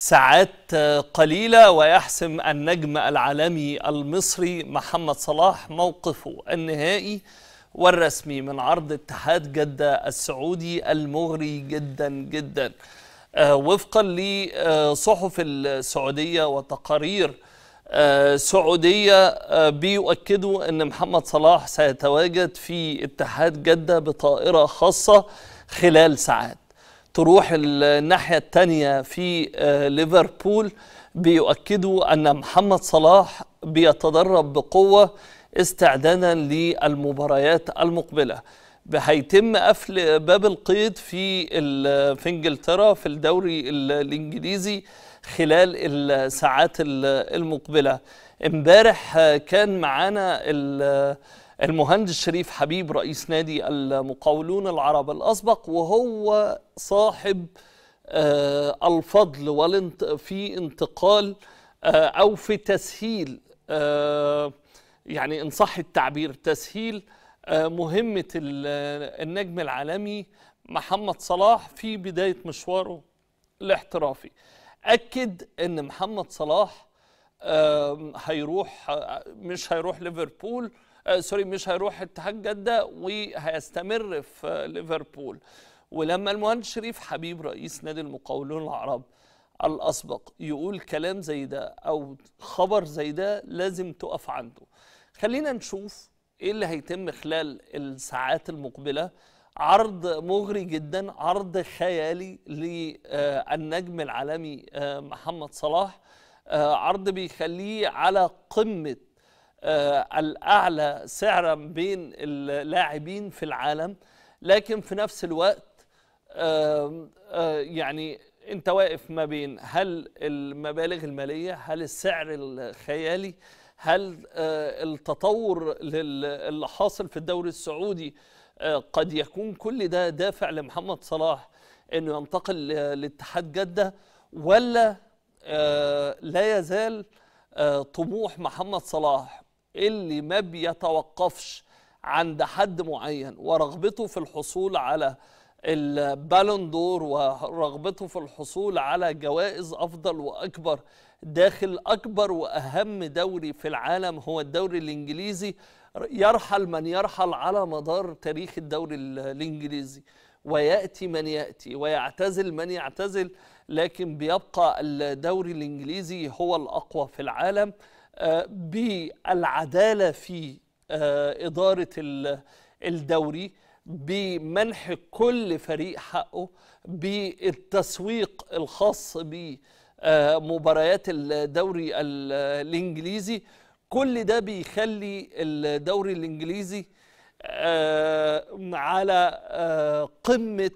ساعات قليلة ويحسم النجم العالمي المصري محمد صلاح موقفه النهائي والرسمي من عرض اتحاد جدة السعودي المغري جدا جدا آه، وفقا لصحف السعودية وتقارير آه، سعودية آه، بيؤكدوا أن محمد صلاح سيتواجد في اتحاد جدة بطائرة خاصة خلال ساعات تروح الناحية الثانية في آه، ليفربول بيؤكدوا أن محمد صلاح بيتدرب بقوة استعدادا للمباريات المقبلة هيتم قفل باب القيد في في انجلترا في الدوري الانجليزي خلال الساعات المقبله امبارح كان معانا المهندس شريف حبيب رئيس نادي المقاولون العرب الأسبق وهو صاحب آه، الفضل في انتقال آه، أو في تسهيل آه، يعني إن صح التعبير تسهيل مهمة النجم العالمي محمد صلاح في بداية مشواره الاحترافي أكد أن محمد صلاح هيروح مش هيروح ليفربول آه، سوري مش هيروح اتحاد جده وهيستمر في ليفربول ولما المهندس شريف حبيب رئيس نادي المقاولون العرب الاسبق يقول كلام زي ده او خبر زي ده لازم تقف عنده خلينا نشوف ايه اللي هيتم خلال الساعات المقبله عرض مغري جدا عرض خيالي للنجم العالمي آه، محمد صلاح آه، عرض بيخليه على قمه آه، الأعلى سعرا بين اللاعبين في العالم لكن في نفس الوقت آه، يعني أنت واقف ما بين هل المبالغ المالية هل السعر الخيالي هل آه، التطور اللي حاصل في الدوري السعودي قد يكون كل ده دافع لمحمد صلاح انه ينتقل لاتحاد جده ولا لا يزال طموح محمد صلاح اللي ما بيتوقفش عند حد معين ورغبته في الحصول على البالون دور ورغبته في الحصول على جوائز افضل واكبر داخل اكبر واهم دوري في العالم هو الدوري الانجليزي يرحل من يرحل على مدار تاريخ الدوري الانجليزي وياتي من ياتي ويعتزل من يعتزل لكن بيبقى الدوري الانجليزي هو الاقوى في العالم بالعدالة في آه، إدارة الدوري بمنح كل فريق حقه بالتسويق الخاص بمباريات آه، الدوري الإنجليزي كل ده بيخلي الدوري الإنجليزي آه، على قمة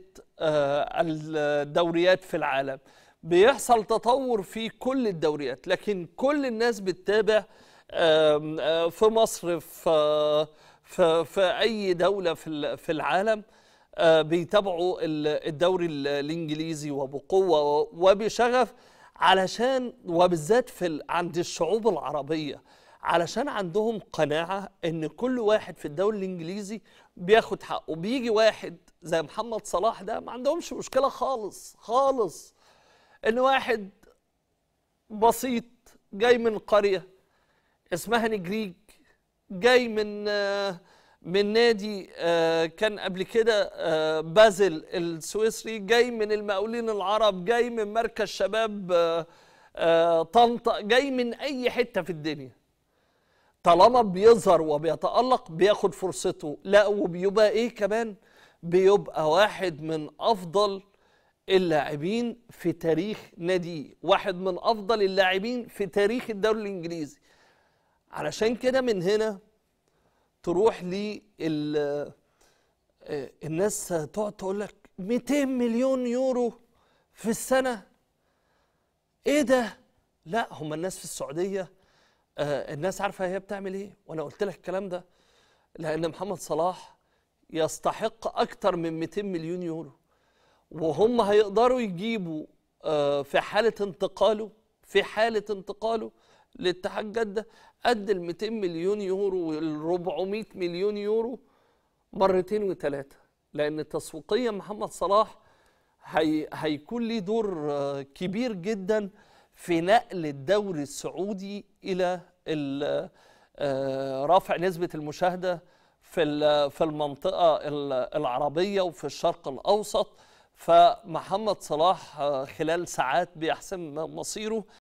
الدوريات في العالم بيحصل تطور في كل الدوريات لكن كل الناس بتتابع آه، في مصر في في, في اي دوله في في العالم آه، بيتابعوا الدوري الانجليزي وبقوه وبشغف علشان وبالذات في عند الشعوب العربيه علشان عندهم قناعه ان كل واحد في الدوري الانجليزي بياخد حقه بيجي واحد زي محمد صلاح ده ما عندهمش مشكله خالص خالص ان واحد بسيط جاي من قريه اسمها نجريج جاي من آه، من نادي آه، كان قبل كده آه، بازل السويسري جاي من المقاولين العرب جاي من مركز شباب طنطا جاي من اي حته في الدنيا طالما بيظهر وبيتالق بياخد فرصته لا وبيبقى ايه كمان بيبقى واحد من افضل اللاعبين في تاريخ نادي واحد من افضل اللاعبين في تاريخ الدوري الانجليزي علشان كده من هنا تروح لل آه، الناس تقعد تقول لك 200 مليون يورو في السنه ايه ده لا هم الناس في السعوديه آه، الناس عارفه هي بتعمل ايه وانا قلت لك الكلام ده لان محمد صلاح يستحق اكتر من 200 مليون يورو وهم هيقدروا يجيبوا آه، في حاله انتقاله في حاله انتقاله لاتحاد جده قد ال 200 مليون يورو وال 400 مليون يورو مرتين وثلاثه لان تسويقيا محمد صلاح هي هيكون ليه دور آه، كبير جدا في نقل الدوري السعودي الى آه، رفع نسبه المشاهده في في المنطقه العربيه وفي الشرق الاوسط فمحمد صلاح خلال ساعات بيحسم مصيره